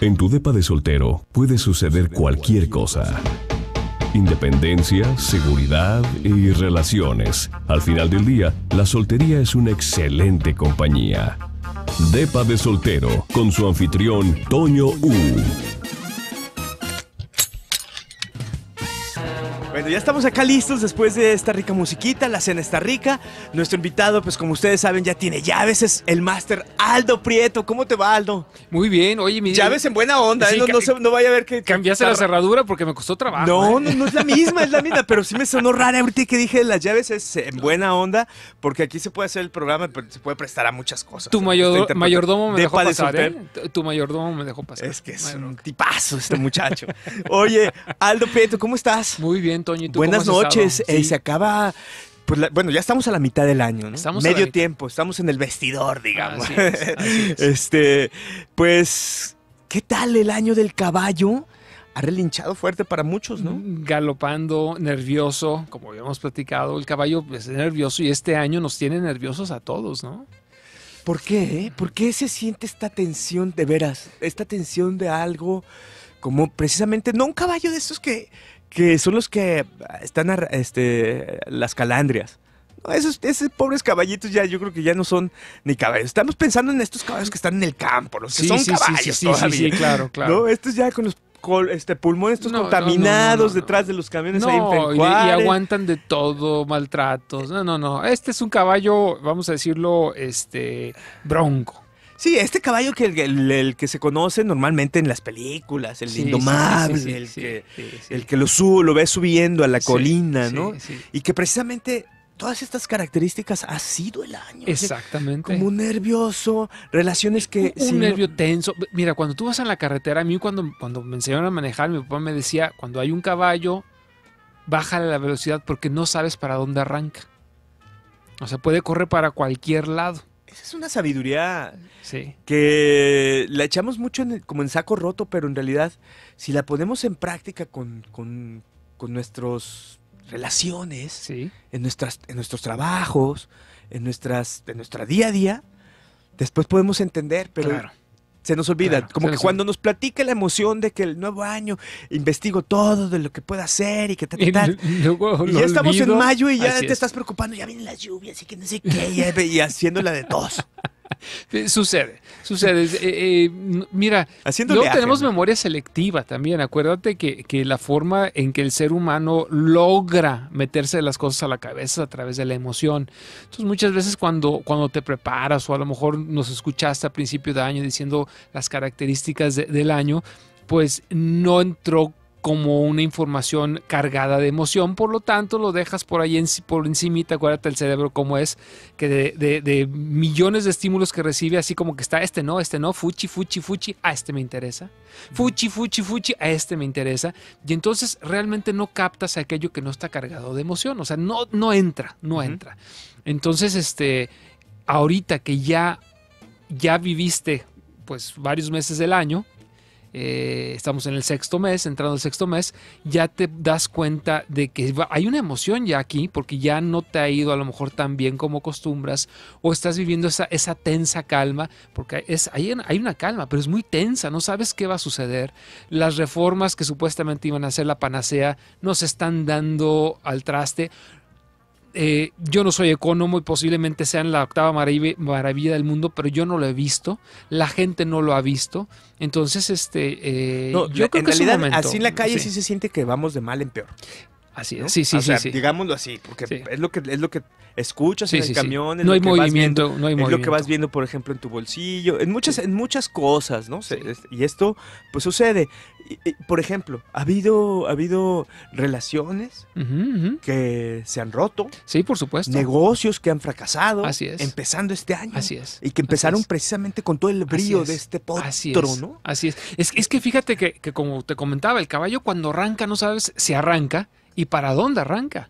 En tu depa de soltero puede suceder cualquier cosa. Independencia, seguridad y relaciones. Al final del día, la soltería es una excelente compañía. Depa de soltero con su anfitrión Toño U. Bueno, ya estamos acá listos después de esta rica musiquita, la cena está rica. Nuestro invitado, pues como ustedes saben, ya tiene llaves, es el máster Aldo Prieto. ¿Cómo te va, Aldo? Muy bien, oye, mi... Llaves en buena onda, ¿eh? no, vaya a ver que... Cambiaste la cerradura porque me costó trabajo. ¿eh? No, no, es la misma, es la misma, pero sí me sonó rara ahorita que dije las llaves es en buena onda, porque aquí se puede hacer el programa, pero se puede prestar a muchas cosas. Tu mayordomo me dejó pasar, ¿eh? Tu mayordomo me dejó pasar. Es que es un tipazo este muchacho. Oye, Aldo Prieto, ¿cómo estás? Muy bien, Buenas noches. Eh, se acaba pues bueno, ya estamos a la mitad del año, Medio tiempo, estamos en el vestidor, digamos. Este, pues, ¿qué tal el año del caballo? Ha relinchado fuerte para muchos, ¿no? Mm, galopando, nervioso, como habíamos platicado, el caballo pues, es nervioso y este año nos tiene nerviosos a todos, ¿no? ¿Por qué? Eh? ¿Por qué se siente esta tensión de veras? Esta tensión de algo como precisamente, no un caballo de esos que que son los que ah, están, este, las calandrias. esos, pobres caballitos ya, yo creo que ya no son ni caballos. Estamos pensando en estos caballos que están en el campo, los que son sí, caballos sí, Sí, claro, claro. Estos ya con los este, pulmones estos contaminados detrás de los camiones ahí en y, y, aguantan de todo, maltratos. No, no, no. Este es un caballo, vamos a decirlo, este, bronco. Sí, este caballo que el, que se conoce normalmente en las películas, el indomable, el, que, lo subo, lo ve subiendo a la colina, ¿no? Y que precisamente todas estas características ha sido el año. Exactamente. Como nervioso, relaciones que... Un, nervio tenso. Mira, cuando tú vas en la carretera, a mí cuando, cuando me enseñaron a manejar, mi papá me decía, cuando hay un caballo, bájale la velocidad porque no sabes para dónde arranca. O sea, puede correr para cualquier lado. Esa es una sabiduría que la echamos mucho como en saco roto, pero en realidad, si la ponemos en práctica con, con, con nuestras relaciones, en, nuestras, en nuestros trabajos, en, nuestras, en nuestra día a día, después podemos entender, pero se nos olvida. como que cuando nos platica la emoción de que el nuevo año investigo todo de lo que pueda hacer y que tal, Y, ya estamos en mayo y ya te estás preocupando, ya vienen las lluvias y que no sé qué, y, y haciéndola de tos. Eh, sucede, sucede. Eh, eh, mira, haciendo tenemos memoria selectiva también. Acuérdate que, la forma en que el ser humano logra meterse las cosas a la cabeza a través de la emoción. Entonces, muchas veces cuando, cuando te preparas o a lo mejor nos escuchaste a principio de año diciendo las características del año, pues no entró como una información cargada de emoción, por lo tanto lo dejas por ahí en, por te acuérdate el cerebro como es, que de, millones de estímulos que recibe, así como que está este no, este no, fuchi, fuchi, fuchi, a este me interesa, fuchi, fuchi, fuchi, a este me interesa, y entonces realmente no captas aquello que no está cargado de emoción, o sea, no, no entra, no entra. Entonces, este, ahorita que ya, ya viviste pues varios meses del año, eh, estamos en el sexto mes, entrando al sexto mes, ya te das cuenta de que hay una emoción ya aquí, porque ya no te ha ido a lo mejor tan bien como acostumbras, o estás viviendo esa, tensa calma, porque es, hay, hay una calma, pero es muy tensa, no sabes qué va a suceder. Las reformas que supuestamente iban a ser la panacea nos están dando al traste. Eh, yo no soy economo y posiblemente sean la octava maravilla del mundo, pero yo no lo he visto, la gente no lo ha visto, entonces este, eh, yo creo en que así en la calle sí. se siente que vamos de mal en peor. Así es, sí, sí, ah, o sea, Digámoslo así, porque es lo que es lo que escuchas en el camión, no, hay movimiento, no hay movimiento, es lo que vas viendo, por ejemplo, en tu bolsillo, en muchas en muchas cosas, ¿no? Y esto pues sucede. por ejemplo, ha habido ha habido relaciones que se han roto. Sí, por supuesto. Negocios que han fracasado. Así es. Empezando este año. Así es. Y que empezaron precisamente con todo el brío de este potro, ¿no? Así es. Es, es que fíjate que, como te comentaba, el caballo cuando arranca, no sabes se arranca ¿Y para dónde arranca?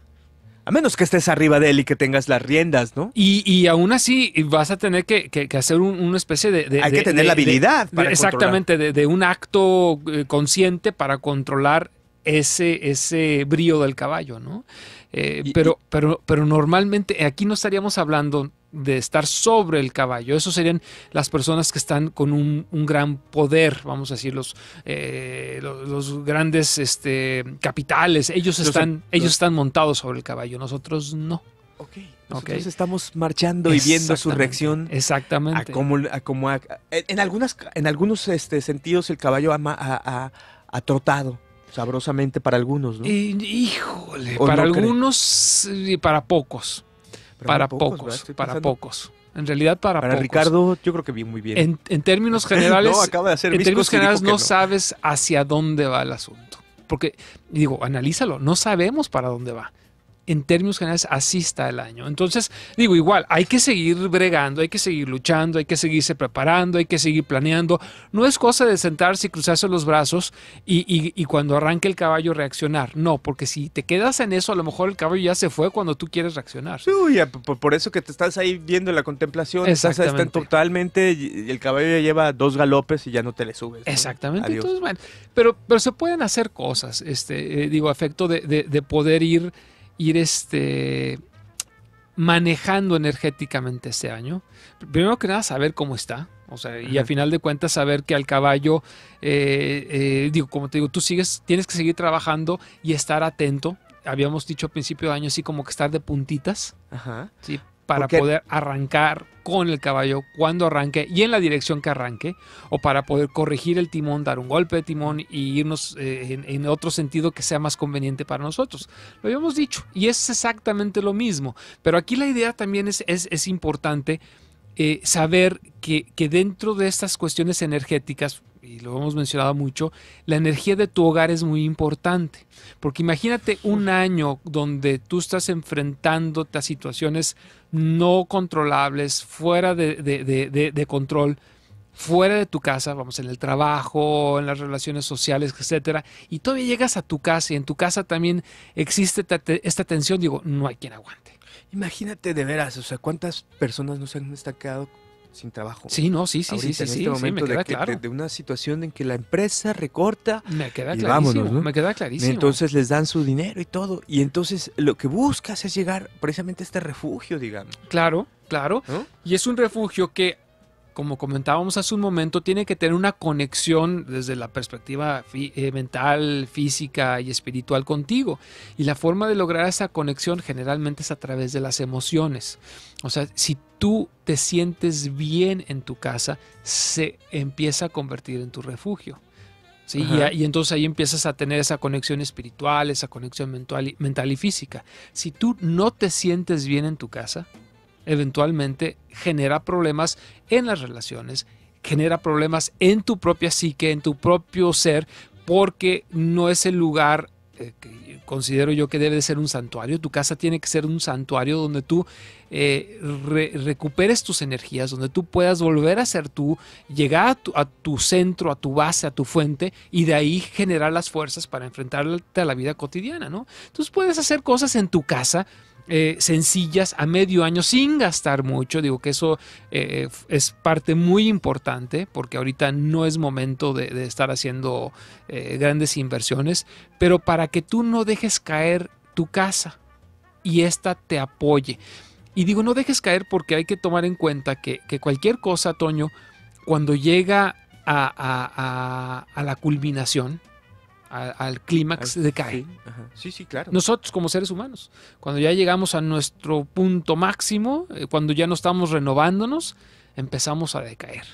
A menos que estés arriba de él y que tengas las riendas, ¿no? Y, y aún así vas a tener que, que, hacer una especie de... Hay que tener la habilidad Exactamente, de, un acto eh, consciente para controlar ese, ese brío del caballo, ¿no? Eh, pero, pero, pero normalmente aquí no estaríamos hablando de estar sobre el caballo. Eso serían las personas que están con un, gran poder, vamos a decir, los, eh, grandes este, capitales. Ellos están, ellos están montados sobre el caballo, nosotros no. Ok. Nosotros estamos marchando y viendo su reacción. Exactamente. A cómo, a en, algunas, en algunos este, sentidos el caballo ha trotado. Sabrosamente para algunos, ¿no? híjole, para algunos y para pocos. para pocos, para pocos. En realidad para, para Ricardo yo creo que vi muy bien. En, términos generales, no, sabes hacia dónde va el asunto. Porque, digo, analízalo, no sabemos para dónde va en términos generales así está el año. Entonces, digo, igual, hay que seguir bregando, hay que seguir luchando, hay que seguirse preparando, hay que seguir planeando. No es cosa de sentarse y cruzarse los brazos y, cuando arranque el caballo reaccionar. No, porque si te quedas en eso, a lo mejor el caballo ya se fue cuando tú quieres reaccionar. Sí, por, eso que te estás ahí viendo la contemplación, estás, totalmente, el caballo ya lleva dos galopes y ya no te le subes. Exactamente. Entonces, bueno, pero, pero se pueden hacer cosas, este, eh, digo, a efecto de poder ir ir este, manejando energéticamente este año. Primero que nada, saber cómo está. O sea, y al a final de cuentas saber que al caballo, eh, eh, digo, como te digo, tú sigues, tienes que seguir trabajando y estar atento. Habíamos dicho a principio de año así como que estar de puntitas. Ajá. Sí, para poder arrancar con el caballo cuando arranque y en la dirección que arranque, o para poder corregir el timón, dar un golpe de timón y irnos eh, en, otro sentido que sea más conveniente para nosotros. Lo habíamos dicho y es exactamente lo mismo, pero aquí la idea también es, es importante eh, saber que, dentro de estas cuestiones energéticas, y lo hemos mencionado mucho, la energía de tu hogar es muy importante. Porque imagínate un año donde tú estás enfrentándote a situaciones no controlables, fuera de, de control, fuera de tu casa, vamos, en el trabajo, en las relaciones sociales, etcétera, y todavía llegas a tu casa y en tu casa también existe esta tensión, digo, no hay quien aguante. Imagínate de veras, o sea, cuántas personas no se han destacado sin trabajo. Sí, no, sí, sí, sí, sí, en este momento me queda de, claro. de, una situación en que la empresa recorta. Me queda y vámonos, ¿no? Me queda clarísimo. Entonces les dan su dinero y todo. Y entonces lo que buscas es llegar precisamente a este refugio, digamos. Claro, claro. Y es un refugio que como comentábamos hace un momento, tiene que tener una conexión desde la perspectiva eh, mental, física y espiritual contigo. Y la forma de lograr esa conexión generalmente es a través de las emociones. O sea, si tú te sientes bien en tu casa, se empieza a convertir en tu refugio. ¿sí? Y, entonces ahí empiezas a tener esa conexión espiritual, esa conexión mental y física. Si tú no te sientes bien en tu casa, eventualmente genera problemas en las relaciones, genera problemas en tu propia psique, en tu propio ser, porque no es el lugar eh, que considero yo que debe de ser un santuario. Tu casa tiene que ser un santuario donde tú eh, recuperes tus energías, donde tú puedas volver a ser tú, llegar a tu, centro, a tu base, a tu fuente y de ahí generar las fuerzas para enfrentarte a la vida cotidiana, ¿no? Entonces puedes hacer cosas en tu casa eh, sencillas a medio año sin gastar mucho. Digo que eso eh, eh, es parte muy importante porque ahorita no es momento de, estar haciendo grandes inversiones, pero para que tú no dejes caer tu casa y esta te apoye. Y digo, no dejes caer porque hay que tomar en cuenta que, cualquier cosa, Toño, cuando llega a la culminación, al clímax decae. Sí, sí, claro. Nosotros como seres humanos, cuando ya llegamos a nuestro punto máximo, eh, cuando ya no estamos renovándonos, empezamos a decaer.